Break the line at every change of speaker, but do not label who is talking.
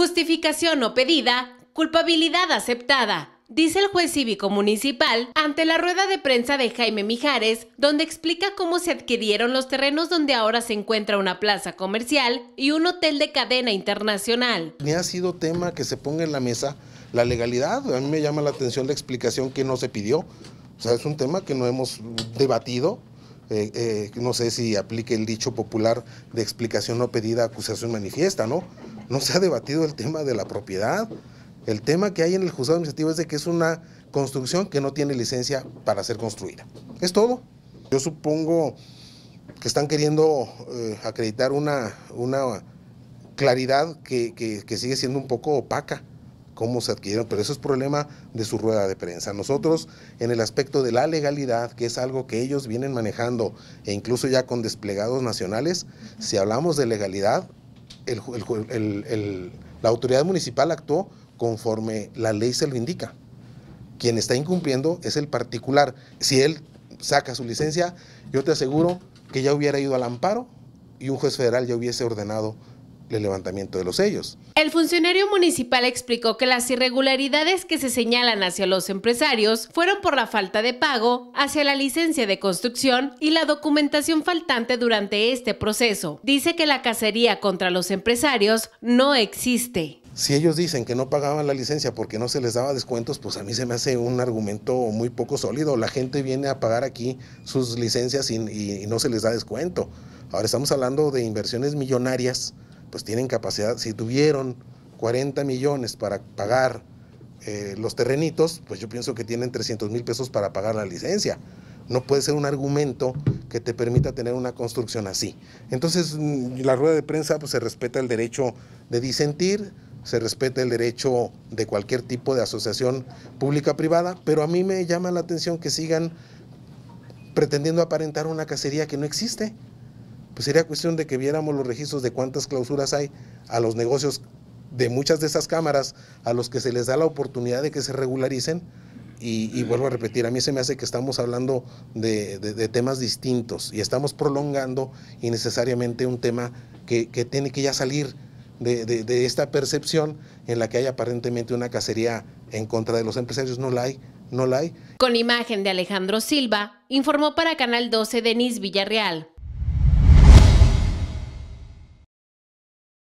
Justificación no pedida, culpabilidad aceptada. Dice el juez cívico municipal ante la rueda de prensa de Jaime Mijares, donde explica cómo se adquirieron los terrenos donde ahora se encuentra una plaza comercial y un hotel de cadena internacional.
Ni ha sido tema que se ponga en la mesa la legalidad. A mí me llama la atención la explicación que no se pidió. O sea, es un tema que no hemos debatido, eh, eh, no sé si aplique el dicho popular de explicación no pedida, acusación manifiesta, ¿no? no se ha debatido el tema de la propiedad. El tema que hay en el juzgado administrativo es de que es una construcción que no tiene licencia para ser construida. Es todo. Yo supongo que están queriendo eh, acreditar una, una claridad que, que sigue siendo un poco opaca cómo se adquirieron, pero eso es problema de su rueda de prensa. Nosotros, en el aspecto de la legalidad, que es algo que ellos vienen manejando, e incluso ya con desplegados nacionales, si hablamos de legalidad, la autoridad municipal actuó conforme la ley se lo indica. Quien está incumpliendo es el particular. Si él saca su licencia, yo te aseguro que ya hubiera ido al amparo y un juez federal ya hubiese ordenado el levantamiento de los sellos.
El funcionario municipal explicó que las irregularidades que se señalan hacia los empresarios fueron por la falta de pago hacia la licencia de construcción y la documentación faltante durante este proceso. Dice que la cacería contra los empresarios no existe.
Si ellos dicen que no pagaban la licencia porque no se les daba descuentos, pues a mí se me hace un argumento muy poco sólido. La gente viene a pagar aquí sus licencias y, y no se les da descuento. Ahora estamos hablando de inversiones millonarias pues tienen capacidad, si tuvieron 40 millones para pagar eh, los terrenitos, pues yo pienso que tienen 300 mil pesos para pagar la licencia. No puede ser un argumento que te permita tener una construcción así. Entonces, mm, la rueda de prensa pues, se respeta el derecho de disentir, se respeta el derecho de cualquier tipo de asociación pública-privada, pero a mí me llama la atención que sigan pretendiendo aparentar una cacería que no existe. Pues, sería cuestión de que viéramos los registros de cuántas clausuras hay a los negocios de muchas de esas cámaras a los que se les da la oportunidad de que se regularicen. Y, vuelvo a repetir, a mí se me hace que estamos hablando de, temas distintos y estamos prolongando innecesariamente un tema que, tiene que ya salir de, de, esta percepción en la que hay aparentemente una cacería en contra de los empresarios. No la hay, no la hay.
Con imagen de Alejandro Silva, informó para Canal 12 Denise Villarreal.